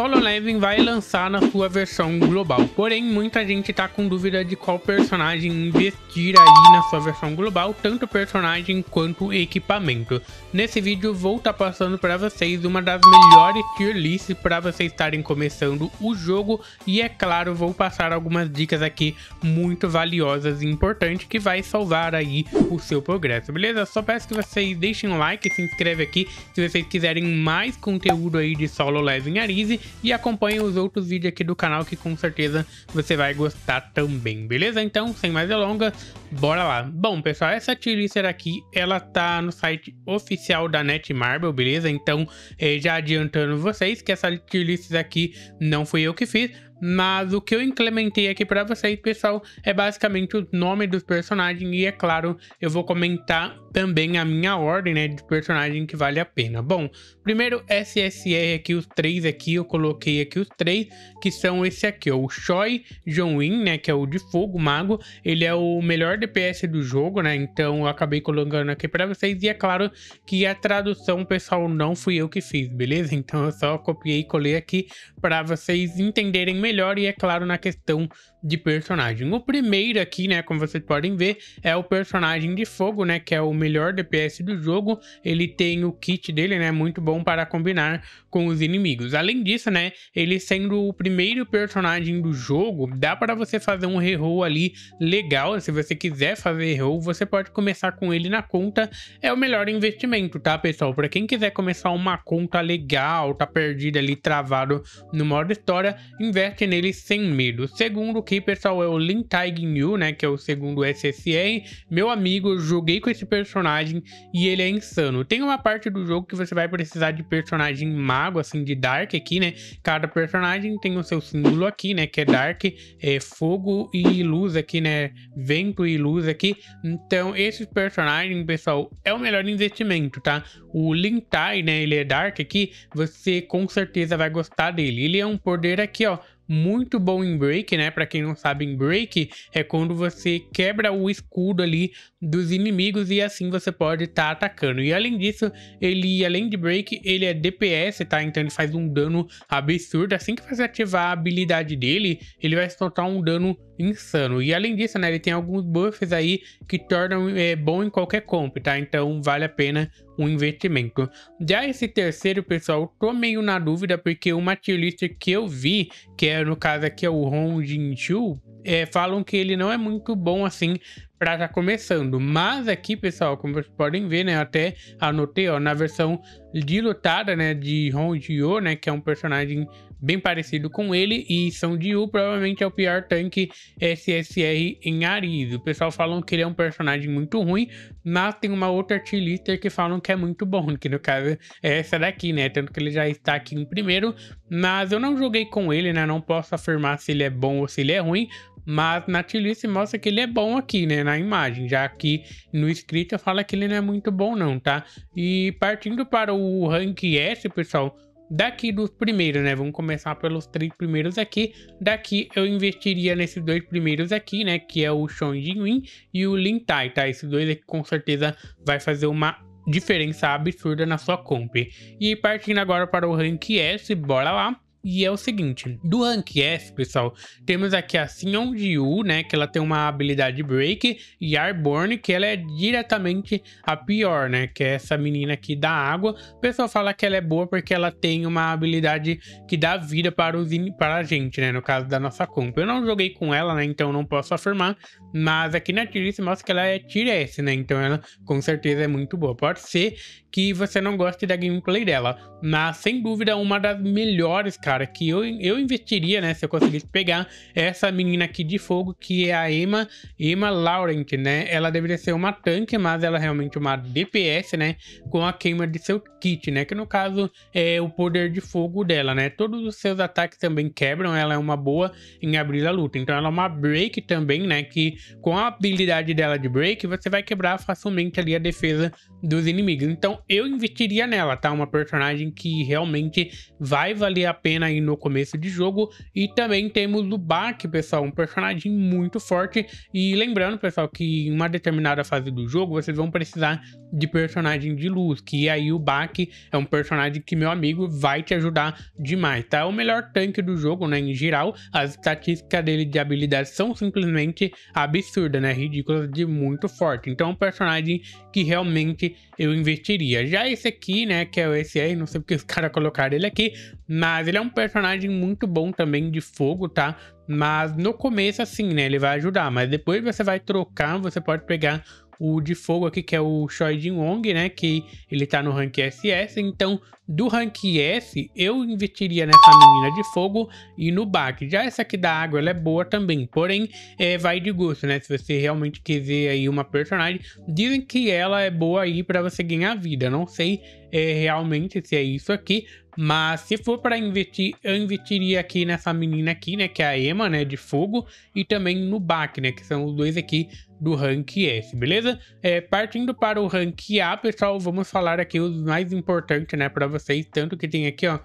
Solo Leveling vai lançar na sua versão global, porém muita gente tá com dúvida de qual personagem investir aí na sua versão global, tanto personagem quanto equipamento. Nesse vídeo vou estar tá passando para vocês uma das melhores tier lists para vocês estarem começando o jogo e é claro vou passar algumas dicas aqui muito valiosas e importantes que vai salvar aí o seu progresso, beleza? Só peço que vocês deixem um like, se inscreve aqui se vocês quiserem mais conteúdo aí de Solo Leveling Arise e acompanhe os outros vídeos aqui do canal que com certeza você vai gostar também, beleza? Então, sem mais delongas, bora lá. Bom, pessoal, essa tier lister aqui, ela tá no site oficial da Netmarble, beleza? Então, eh, já adiantando vocês que essa tier list aqui não fui eu que fiz, mas o que eu implementei aqui para vocês, pessoal, é basicamente o nome dos personagens e, é claro, eu vou comentar também a minha ordem né, de personagem que vale a pena. Bom, primeiro SSR aqui, os três aqui, eu coloquei aqui os três, que são esse aqui, ó, o Choi Jong-in, né, que é o de fogo, o mago, ele é o melhor DPS do jogo, né, então eu acabei colocando aqui para vocês e é claro que a tradução, pessoal, não fui eu que fiz, beleza? Então eu só copiei e colei aqui para vocês entenderem melhor melhor e, é claro, na questão de personagem. O primeiro aqui, né, como vocês podem ver, é o personagem de fogo, né, que é o melhor DPS do jogo. Ele tem o kit dele, né, muito bom para combinar com os inimigos. Além disso, né, ele sendo o primeiro personagem do jogo, dá para você fazer um reroll ali legal. Se você quiser fazer reroll, você pode começar com ele na conta. É o melhor investimento, tá, pessoal? Para quem quiser começar uma conta legal, tá perdido ali, travado no modo história, investe nele sem medo. Segundo, aqui, pessoal, é o Lin Taigen Yu, né, que é o segundo SSR. Meu amigo, joguei com esse personagem e ele é insano. Tem uma parte do jogo que você vai precisar de personagem mago, assim, de Dark aqui, né? Cada personagem tem o seu símbolo aqui, né, que é Dark, é fogo e luz aqui, né, vento e luz aqui. Então, esses personagens, pessoal, é o melhor investimento, tá? O Lin Tai, né, ele é Dark aqui, você com certeza vai gostar dele. Ele é um poder aqui, ó, muito bom em break, né? Para quem não sabe, em break é quando você quebra o escudo ali dos inimigos e assim você pode estar tá atacando. E além disso, ele além de break, ele é DPS, tá? Então ele faz um dano absurdo. Assim que você ativar a habilidade dele, ele vai soltar um dano insano. E além disso, né, ele tem alguns buffs aí que tornam é, bom em qualquer comp, tá? Então vale a pena um investimento. Já esse terceiro, pessoal, tô meio na dúvida, porque uma tier list que eu vi, que é no caso aqui é o Hong Jin Chu, é, falam que ele não é muito bom assim para estar tá começando. Mas aqui, pessoal, como vocês podem ver, né, até anotei, ó, na versão dilutada, né, de Honjio, né, que é um personagem bem parecido com ele, e São Diu provavelmente é o pior tanque SSR em Ariz. O pessoal falam que ele é um personagem muito ruim, mas tem uma outra tier list que falam que é muito bom, que no caso é essa daqui, né, tanto que ele já está aqui em primeiro, mas eu não joguei com ele, né, não posso afirmar se ele é bom ou se ele é ruim, mas na tier list mostra que ele é bom aqui, né, na imagem, já que no escrito fala que ele não é muito bom não, tá? E partindo para o rank S, pessoal, daqui dos primeiros, né? Vamos começar pelos três primeiros aqui. Daqui eu investiria nesses dois primeiros aqui, né? Que é o Sean Jinwin e o Lin Tai, tá? Esses dois aqui com certeza vai fazer uma diferença absurda na sua comp. E partindo agora para o rank S, bora lá. E é o seguinte, do rank S, pessoal, temos aqui a Sion Jiu, né, que ela tem uma habilidade Break, e Airborne, que ela é diretamente a pior, né, que é essa menina aqui da água. O pessoal fala que ela é boa porque ela tem uma habilidade que dá vida para, os para a gente, né, no caso da nossa comp. Eu não joguei com ela, né, então não posso afirmar, mas aqui na se mostra que ela é tier S, né, então ela com certeza é muito boa. Pode ser que você não goste da gameplay dela. Mas, sem dúvida, uma das melhores, cara, que eu, eu investiria, né, se eu conseguisse pegar essa menina aqui de fogo, que é a Emma, Emma Laurent, né? Ela deveria ser uma tanque, mas ela é realmente uma DPS, né? Com a queima de seu kit, né? Que no caso é o poder de fogo dela, né? Todos os seus ataques também quebram, ela é uma boa em abrir a luta. Então ela é uma break também, né? Que com a habilidade dela de break, você vai quebrar facilmente ali a defesa dos inimigos. Então eu investiria nela, tá? Uma personagem que realmente vai valer a pena aí no começo de jogo. E também temos o Bak, pessoal, um personagem muito forte. E lembrando, pessoal, que em uma determinada fase do jogo, vocês vão precisar de personagem de luz, que aí o Bak é um personagem que, meu amigo, vai te ajudar demais, tá? É o melhor tanque do jogo, né, em geral, as estatísticas dele de habilidades são simplesmente absurdas, né, ridículas de muito forte, então é um personagem que realmente eu investiria. Já esse aqui, né, que é o SR, não sei porque os caras colocaram ele aqui, mas ele é um personagem muito bom também de fogo, tá? Mas no começo, assim, né? Ele vai ajudar. Mas depois você vai trocar, você pode pegar o de fogo aqui, que é o Choi Jin Wong, né? Que ele tá no rank SS. Então, do rank S, eu investiria nessa menina de fogo e no Bak. Já essa aqui da água, ela é boa também. Porém, é, vai de gosto, né? Se você realmente quiser aí uma personagem, dizem que ela é boa aí para você ganhar vida. Não sei é, realmente se é isso aqui, mas se for para investir, eu investiria aqui nessa menina aqui, né? Que é a Emma, né? De fogo. E também no Bak, né? Que são os dois aqui do rank S, beleza? É, partindo para o rank A, pessoal, vamos falar aqui os mais importantes, né, para vocês, tanto que tem aqui, ó,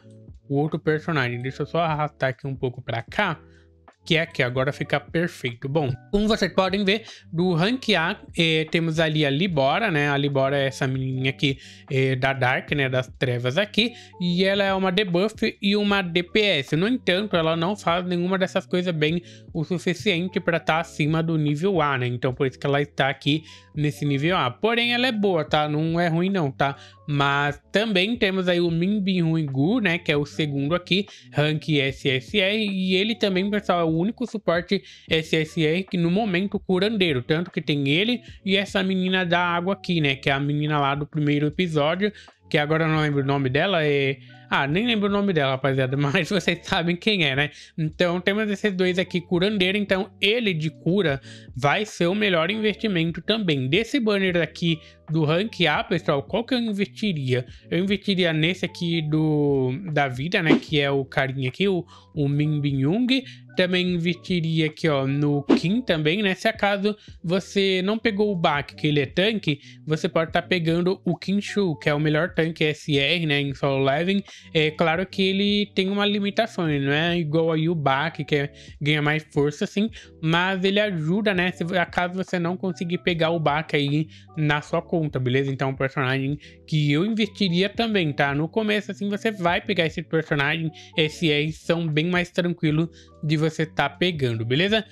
o outro personagem. Deixa eu só arrastar aqui um pouco para cá que é que agora fica perfeito. Bom, como vocês podem ver, do rank A eh, temos ali a Libora, né? A Libora é essa menininha aqui eh, da Dark, né? Das trevas aqui. E ela é uma debuff e uma DPS. No entanto, ela não faz nenhuma dessas coisas bem o suficiente para estar tá acima do nível A, né? Então por isso que ela está aqui nesse nível A. Porém, ela é boa, tá? Não é ruim não, tá? Mas também temos aí o Min Bin Gu, né? Que é o segundo aqui, rank SSR. E ele também, pessoal, é o único suporte SSR que no momento curandeiro, tanto que tem ele e essa menina da água aqui, né, que é a menina lá do primeiro episódio, que agora eu não lembro o nome dela, é... Ah, nem lembro o nome dela, rapaziada, mas vocês sabem quem é, né? Então temos esses dois aqui curandeiro, então ele de cura vai ser o melhor investimento também. Desse banner aqui do Rank A, pessoal, qual que eu investiria? Eu investiria nesse aqui do da vida, né, que é o carinha aqui, o, o Min Bin também investiria aqui ó, no Kim também, né? Se acaso você não pegou o Bak, que ele é tanque, você pode estar tá pegando o Kinshu, que é o melhor tanque SR, né? Em solo leveling. É claro que ele tem uma limitação, ele não é igual aí o Bak, que é, ganha mais força assim, mas ele ajuda, né? Se acaso você não conseguir pegar o Bak aí na sua conta, beleza? Então é um personagem que eu investiria também, tá? No começo assim você vai pegar esse personagem, SR são bem mais tranquilos de você estar tá pegando, beleza?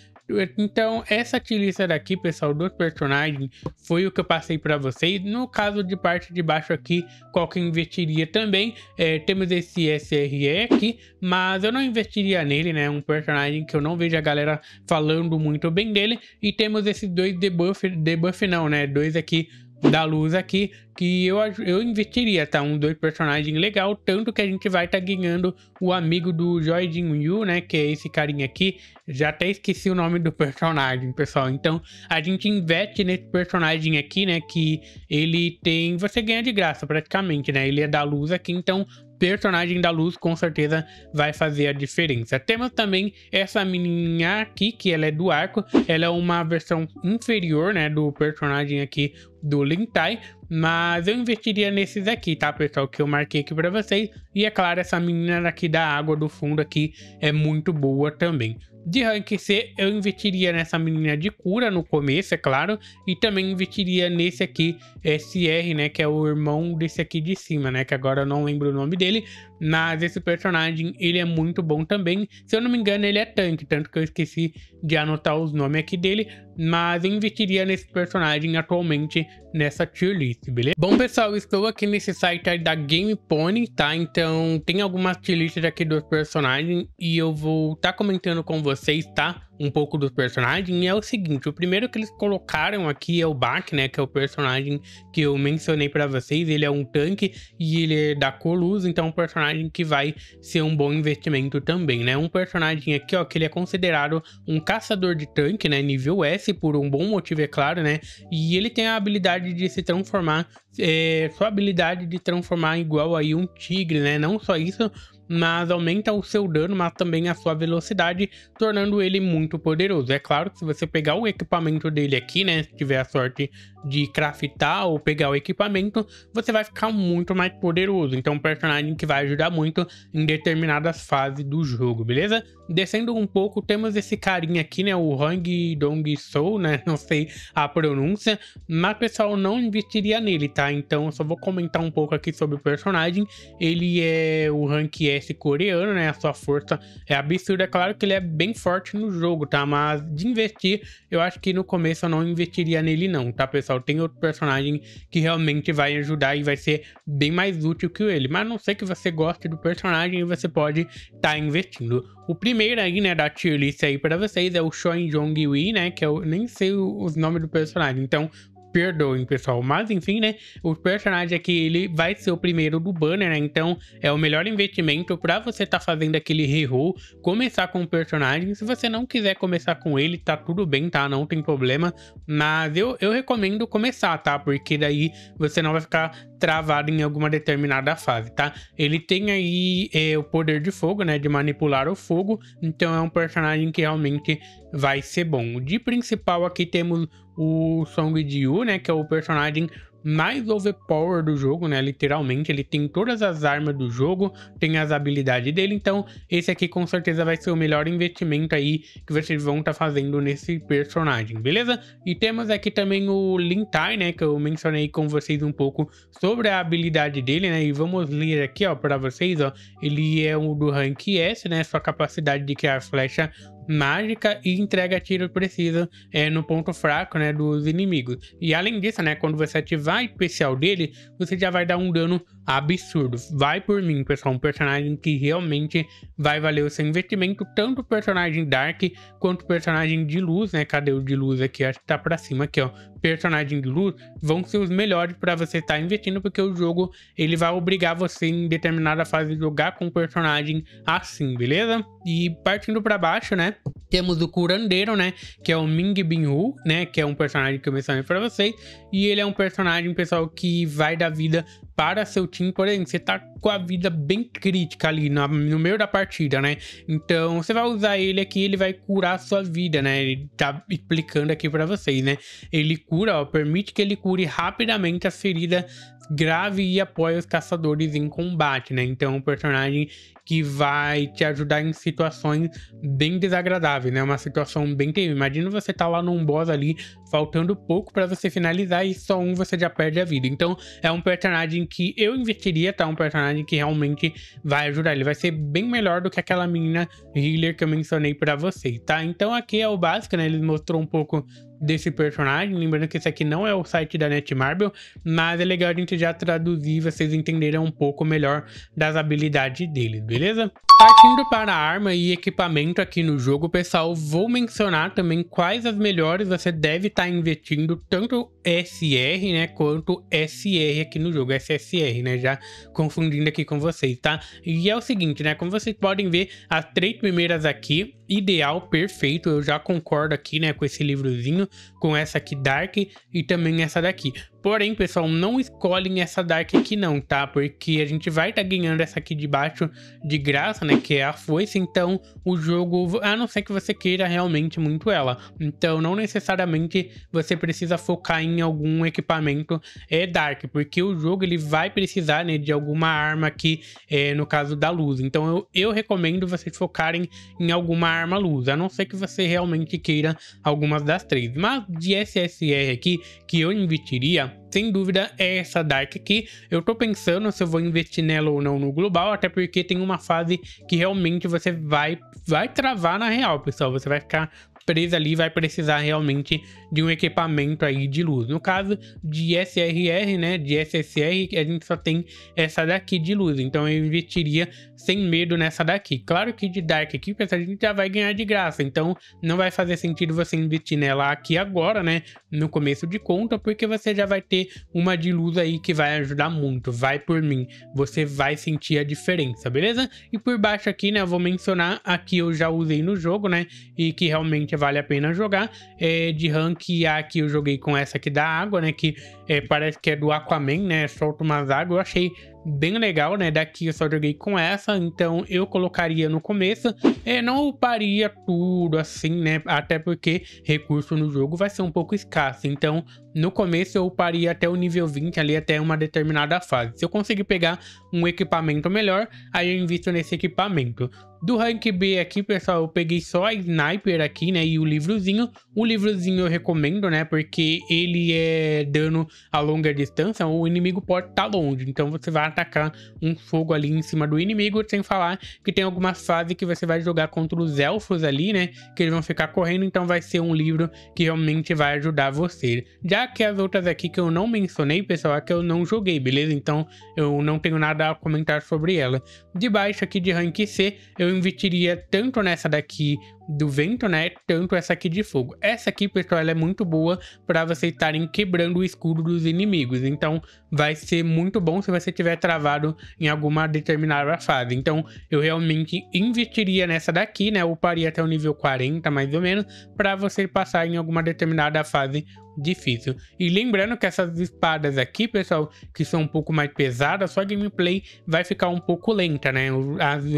Então, essa lista daqui, pessoal, dos personagens, foi o que eu passei para vocês. No caso de parte de baixo aqui, qual que investiria também, é, temos esse SRE aqui, mas eu não investiria nele, né? Um personagem que eu não vejo a galera falando muito bem dele. E temos esses dois debuff, debuff não, né? Dois aqui da luz aqui, que eu, eu investiria, tá? Um dois personagens legal, tanto que a gente vai estar tá ganhando o amigo do Joy Jin Yu, né? Que é esse carinha aqui. Já até esqueci o nome do personagem, pessoal. Então, a gente investe nesse personagem aqui, né? Que ele tem... Você ganha de graça, praticamente, né? Ele é da luz aqui, então personagem da Luz com certeza vai fazer a diferença. Temos também essa menininha aqui, que ela é do arco, ela é uma versão inferior, né, do personagem aqui do Lintai, mas eu investiria nesses aqui, tá, pessoal? Que eu marquei aqui pra vocês. E é claro, essa menina daqui da água do fundo aqui é muito boa também. De rank C, eu investiria nessa menina de cura no começo, é claro. E também investiria nesse aqui, SR, né? Que é o irmão desse aqui de cima, né? Que agora eu não lembro o nome dele. Mas esse personagem, ele é muito bom também. Se eu não me engano, ele é tanque, tanto que eu esqueci de anotar os nomes aqui dele. Mas eu investiria nesse personagem atualmente nessa tier list, beleza? Bom, pessoal, estou aqui nesse site da Game Pony, tá? Então, tem algumas tier lists aqui dos personagens e eu vou estar tá comentando com vocês, tá? um pouco dos personagens e é o seguinte: o primeiro que eles colocaram aqui é o Bach, né? Que é o personagem que eu mencionei para vocês. Ele é um tanque e ele é da Colus, então é um personagem que vai ser um bom investimento também, né? Um personagem aqui, ó, que ele é considerado um caçador de tanque, né? Nível S, por um bom motivo, é claro, né? E ele tem a habilidade de se transformar, é, sua habilidade de transformar igual aí um tigre, né? Não só isso, mas aumenta o seu dano, mas também a sua velocidade, tornando ele muito poderoso. É claro que se você pegar o equipamento dele aqui, né, se tiver a sorte de craftar ou pegar o equipamento, você vai ficar muito mais poderoso. Então, é um personagem que vai ajudar muito em determinadas fases do jogo, beleza? Descendo um pouco, temos esse carinha aqui, né? O Hang Dong Sou, né? Não sei a pronúncia, mas pessoal, não investiria nele, tá? Então eu só vou comentar um pouco aqui sobre o personagem. Ele é o rank S coreano, né? A sua força é absurda. É claro que ele é bem forte no jogo, tá? Mas de investir, eu acho que no começo eu não investiria nele, não, tá, pessoal? Tem outro personagem que realmente vai ajudar e vai ser bem mais útil que ele. Mas a não sei que você goste do personagem e você pode estar tá investindo. O primeiro aí, né, da tier list aí pra vocês é o Shoen Jong Wei, né, que eu é nem sei os nomes do personagem, então perdoem, pessoal. Mas enfim, né? O personagem aqui, ele vai ser o primeiro do banner, né? Então, é o melhor investimento para você estar tá fazendo aquele reroll, começar com o personagem. Se você não quiser começar com ele, tá tudo bem, tá? Não tem problema. Mas eu, eu recomendo começar, tá? Porque daí você não vai ficar travado em alguma determinada fase, tá? Ele tem aí é, o poder de fogo, né? De manipular o fogo. Então é um personagem que realmente vai ser bom. De principal aqui temos o Song Jiu, né? Que é o personagem mais overpower do jogo, né? Literalmente, ele tem todas as armas do jogo, tem as habilidades dele, então esse aqui com certeza vai ser o melhor investimento aí que vocês vão estar tá fazendo nesse personagem, beleza? E temos aqui também o Lintai, né? Que eu mencionei com vocês um pouco sobre a habilidade dele, né? E vamos ler aqui, ó, para vocês, ó. Ele é um do rank S, né? Sua capacidade de criar flecha mágica e entrega tiro preciso é, no ponto fraco né, dos inimigos. E além disso, né, quando você ativar a especial dele, você já vai dar um dano absurdo. Vai por mim, pessoal. Um personagem que realmente vai valer o seu investimento. Tanto o personagem Dark quanto o personagem de luz, né? Cadê o de luz aqui? Acho que tá pra cima aqui, ó. Personagem de luz vão ser os melhores para você estar tá investindo, porque o jogo ele vai obrigar você em determinada fase jogar com um personagem assim, beleza? E partindo para baixo, né? Temos o curandeiro, né? Que é o Ming Binhu, né? Que é um personagem que eu mencionei para vocês. E ele é um personagem, pessoal, que vai dar vida para seu time, porém, você tá com a vida bem crítica ali no, no meio da partida, né? Então, você vai usar ele aqui, ele vai curar a sua vida, né? Ele tá explicando aqui para vocês, né? Ele cura, ó, permite que ele cure rapidamente as feridas grave e apoia os caçadores em combate, né? Então, é um personagem que vai te ajudar em situações bem desagradáveis, né? Uma situação bem terrível. Imagina você tá lá num boss ali, faltando pouco para você finalizar e só um você já perde a vida. Então, é um personagem que eu investiria, tá? Um personagem que realmente vai ajudar. Ele vai ser bem melhor do que aquela menina healer que eu mencionei para vocês, tá? Então, aqui é o básico, né? Ele mostrou um pouco desse personagem. Lembrando que esse aqui não é o site da Netmarble, mas é legal a gente já traduzir vocês entenderem um pouco melhor das habilidades dele, beleza? Partindo para arma e equipamento aqui no jogo, pessoal, vou mencionar também quais as melhores você deve estar tá investindo, tanto SR, né, quanto SR aqui no jogo, SSR, né, já confundindo aqui com vocês, tá? E é o seguinte, né, como vocês podem ver, as três primeiras aqui, ideal, perfeito, eu já concordo aqui, né, com esse livrozinho, com essa aqui Dark e também essa daqui. Porém, pessoal, não escolhem essa Dark aqui não, tá? Porque a gente vai estar tá ganhando essa aqui de baixo de graça, né? Que é a foice, então o jogo... A não ser que você queira realmente muito ela. Então, não necessariamente você precisa focar em algum equipamento é, Dark, porque o jogo ele vai precisar né, de alguma arma aqui, é, no caso da luz. Então, eu, eu recomendo vocês focarem em alguma arma luz, a não ser que você realmente queira algumas das três. Mas de SSR aqui, que eu investiria, sem dúvida é essa Dark aqui. Eu tô pensando se eu vou investir nela ou não no global, até porque tem uma fase que realmente você vai, vai travar na real, pessoal. Você vai ficar presa ali vai precisar realmente de um equipamento aí de luz. No caso de SRR, né, de SSR, a gente só tem essa daqui de luz, então eu investiria sem medo nessa daqui. Claro que de Dark aqui, pessoal, a gente já vai ganhar de graça, então não vai fazer sentido você investir nela aqui agora, né, no começo de conta, porque você já vai ter uma de luz aí que vai ajudar muito, vai por mim, você vai sentir a diferença, beleza? E por baixo aqui, né, eu vou mencionar aqui eu já usei no jogo, né, e que realmente vale a pena jogar, é de rank que a que eu joguei com essa aqui da água, né? Que é, parece que é do Aquaman, né? Solta umas águas. Eu achei bem legal, né? Daqui eu só joguei com essa, então eu colocaria no começo. é não uparia tudo assim, né? Até porque recurso no jogo vai ser um pouco escasso. Então, no começo eu uparia até o nível 20 ali, até uma determinada fase. Se eu conseguir pegar um equipamento melhor, aí eu invisto nesse equipamento. Do rank B aqui, pessoal, eu peguei só a Sniper aqui, né, e o livrozinho. O livrozinho eu recomendo, né, porque ele é dano a longa distância, o inimigo pode estar tá longe, então você vai atacar um fogo ali em cima do inimigo, sem falar que tem alguma fase que você vai jogar contra os elfos ali, né? Que eles vão ficar correndo, então vai ser um livro que realmente vai ajudar você. Já que as outras aqui que eu não mencionei, pessoal, é que eu não joguei, beleza? Então eu não tenho nada a comentar sobre ela. De baixo aqui de rank C, eu investiria tanto nessa daqui do vento, né? Tanto essa aqui de fogo. Essa aqui, pessoal, ela é muito boa para vocês estarem quebrando o escudo dos inimigos. Então, vai ser muito bom se você tiver travado em alguma determinada fase. Então, eu realmente investiria nessa daqui, né? paria até o nível 40, mais ou menos, para você passar em alguma determinada fase difícil. E lembrando que essas espadas aqui, pessoal, que são um pouco mais pesadas, sua gameplay vai ficar um pouco lenta, né? Os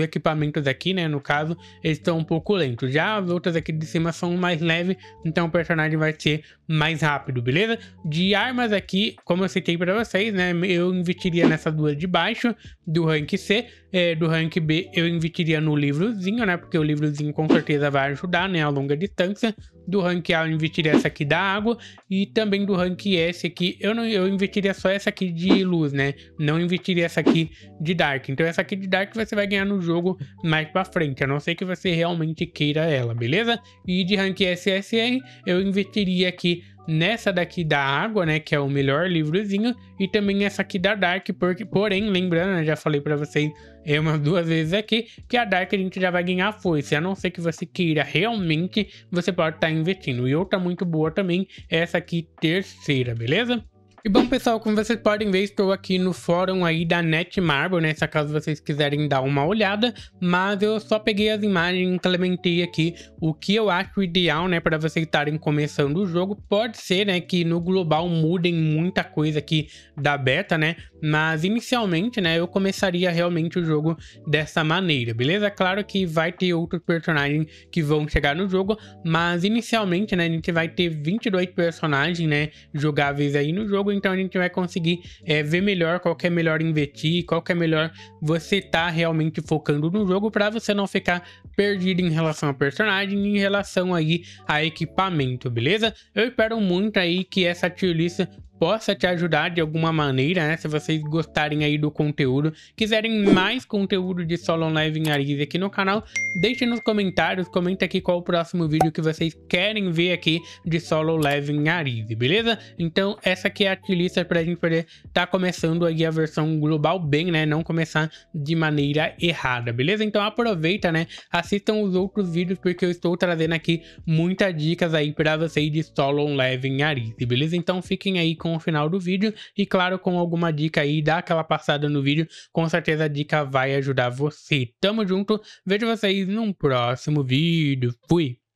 equipamentos aqui, né, no caso, eles estão um pouco lentos. Já as outras aqui de cima são mais leves, então o personagem vai ser mais rápido, beleza? De armas aqui, como eu citei para vocês, né, eu investiria nessas duas de baixo, do rank C, é, do rank B eu investiria no livrozinho, né, porque o livrozinho com certeza vai ajudar, né, a longa distância, do rank A eu investiria essa aqui da água e também do rank S aqui, eu não eu investiria só essa aqui de luz, né? Não investiria essa aqui de dark. Então essa aqui de dark você vai ganhar no jogo mais para frente, a não ser que você realmente queira ela, beleza? E de rank SSR eu investiria aqui nessa daqui da Água, né, que é o melhor livrozinho, e também essa aqui da Dark, porque, porém, lembrando, né, já falei para vocês é, umas duas vezes aqui, que a Dark a gente já vai ganhar força, a não ser que você queira realmente, você pode estar tá investindo. E outra muito boa também é essa aqui terceira, beleza? E bom, pessoal, como vocês podem ver, estou aqui no fórum aí da Netmarble, né? Se caso vocês quiserem dar uma olhada, mas eu só peguei as imagens e implementei aqui o que eu acho ideal, né? Para vocês estarem começando o jogo. Pode ser, né, que no global mudem muita coisa aqui da beta, né? Mas inicialmente, né, eu começaria realmente o jogo dessa maneira, beleza? Claro que vai ter outros personagens que vão chegar no jogo, mas inicialmente, né, a gente vai ter 22 personagens, né, jogáveis aí no jogo, então a gente vai conseguir é, ver melhor qual é melhor investir, qual é melhor você tá realmente focando no jogo para você não ficar perdido em relação ao personagem, em relação aí a equipamento, beleza? Eu espero muito aí que essa tier list possa te ajudar de alguma maneira, né? Se vocês gostarem aí do conteúdo, quiserem mais conteúdo de solo live em Arise aqui no canal, deixe nos comentários, comenta aqui qual o próximo vídeo que vocês querem ver aqui de solo live em Arise, beleza? Então essa aqui é a lista pra gente poder tá começando aí a versão global bem, né? Não começar de maneira errada, beleza? Então aproveita, né? Assistam os outros vídeos porque eu estou trazendo aqui muitas dicas aí pra vocês de solo live em Arise, beleza? Então fiquem aí com com o final do vídeo e, claro, com alguma dica aí, dá aquela passada no vídeo, com certeza a dica vai ajudar você. Tamo junto, vejo vocês num próximo vídeo. Fui!